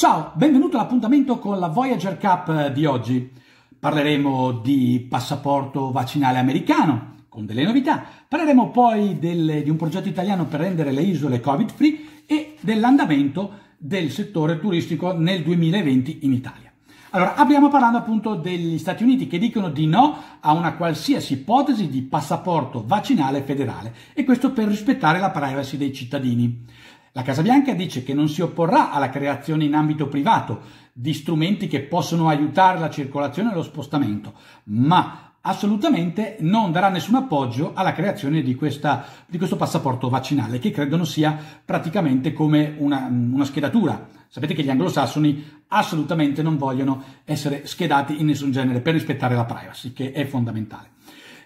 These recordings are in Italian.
Ciao, benvenuto all'appuntamento con la Voyager Cup eh, di oggi. Parleremo di passaporto vaccinale americano, con delle novità. Parleremo poi del, di un progetto italiano per rendere le isole covid-free e dell'andamento del settore turistico nel 2020 in Italia. Allora, abbiamo parlato appunto degli Stati Uniti che dicono di no a una qualsiasi ipotesi di passaporto vaccinale federale e questo per rispettare la privacy dei cittadini. La Casa Bianca dice che non si opporrà alla creazione in ambito privato di strumenti che possono aiutare la circolazione e lo spostamento, ma assolutamente non darà nessun appoggio alla creazione di, questa, di questo passaporto vaccinale, che credono sia praticamente come una, una schedatura. Sapete che gli anglosassoni assolutamente non vogliono essere schedati in nessun genere per rispettare la privacy, che è fondamentale.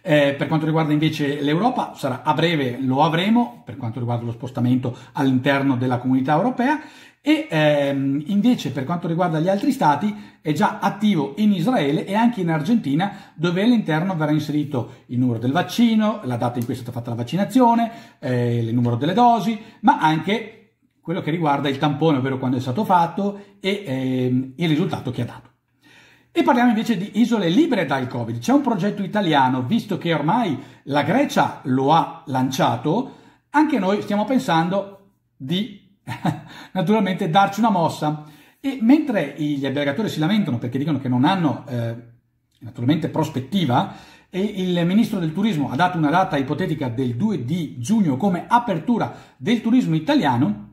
Eh, per quanto riguarda invece l'Europa, sarà a breve lo avremo, per quanto riguarda lo spostamento all'interno della comunità europea, e ehm, invece per quanto riguarda gli altri stati è già attivo in Israele e anche in Argentina dove all'interno verrà inserito il numero del vaccino, la data in cui è stata fatta la vaccinazione, eh, il numero delle dosi, ma anche quello che riguarda il tampone, ovvero quando è stato fatto e ehm, il risultato che ha dato. E parliamo invece di isole libere dal Covid. C'è un progetto italiano, visto che ormai la Grecia lo ha lanciato, anche noi stiamo pensando di naturalmente darci una mossa. E mentre gli albergatori si lamentano perché dicono che non hanno eh, naturalmente prospettiva, e il ministro del turismo ha dato una data ipotetica del 2 di giugno come apertura del turismo italiano,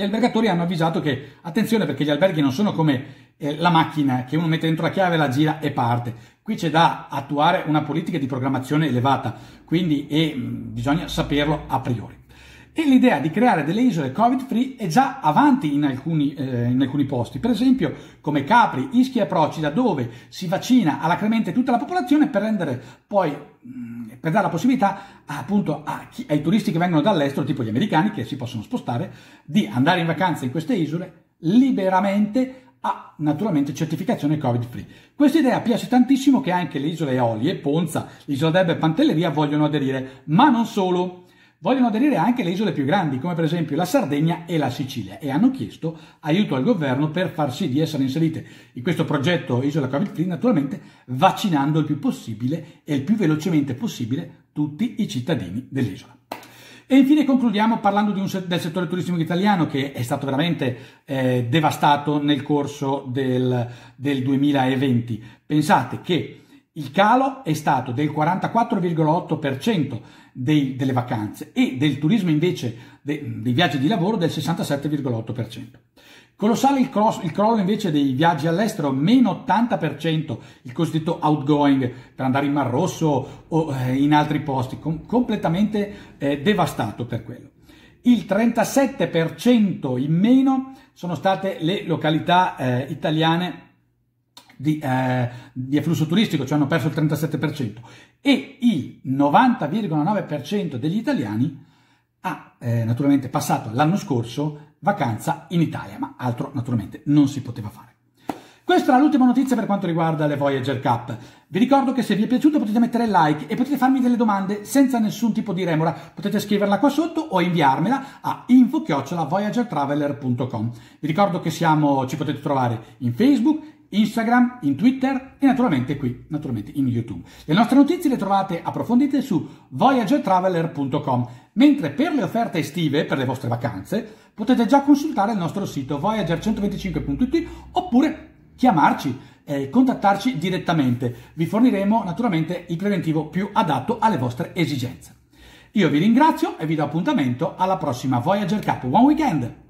gli albergatori hanno avvisato che attenzione perché gli alberghi non sono come eh, la macchina che uno mette dentro la chiave, la gira e parte. Qui c'è da attuare una politica di programmazione elevata, quindi e, mh, mm, bisogna saperlo a priori. E l'idea di creare delle isole covid-free è già avanti in alcuni, eh, in alcuni, posti, per esempio come Capri, Ischia e Procida, dove si vaccina alacremente tutta la popolazione per rendere poi Mm, per dare la possibilità appunto chi, ai turisti che vengono dall'estero, tipo gli americani che si possono spostare, di andare in vacanza in queste isole liberamente a naturalmente certificazione Covid free. Questa idea piace tantissimo che anche le isole Eolie, Ponza, l'isola d'Elba e Pantelleria vogliono aderire, ma non solo vogliono aderire anche le isole più grandi, come per esempio la Sardegna e la Sicilia, e hanno chiesto aiuto al governo per far sì di essere inserite in questo progetto Isola Covid Free, naturalmente vaccinando il più possibile e il più velocemente possibile tutti i cittadini dell'isola. E infine concludiamo parlando un, del settore turistico italiano che è stato veramente eh, devastato nel corso del, del 2020. Pensate che il calo è stato del 44,8% dei, delle vacanze e del turismo invece de, dei viaggi di lavoro del 67,8%. Colossale il, cross, il, crollo invece dei viaggi all'estero, meno 80%, il cosiddetto outgoing per andare in Mar Rosso o eh, in altri posti, com- completamente eh, devastato per quello. Il 37% in meno sono state le località eh, italiane di, eh, di afflusso turistico, cioè hanno perso il 37%, e il 90,9% degli italiani ha eh, naturalmente passato l'anno scorso vacanza in Italia, ma altro naturalmente non si poteva fare. Questa era l'ultima notizia per quanto riguarda le Voyager Cup. Vi ricordo che se vi è piaciuto potete mettere like e potete farmi delle domande senza nessun tipo di remora. Potete scriverla qua sotto o inviarmela a info-voyagertraveler.com. Vi ricordo che siamo, ci potete trovare in Facebook, Instagram, in Twitter e naturalmente qui, naturalmente in YouTube. Le nostre notizie le trovate approfondite su voyagertraveler.com, mentre per le offerte estive, per le vostre vacanze, potete già consultare il nostro sito voyager125.it oppure chiamarci eh, contattarci direttamente. Vi forniremo naturalmente il preventivo più adatto alle vostre esigenze. Io vi ringrazio e vi do appuntamento alla prossima Voyager Cup One Weekend.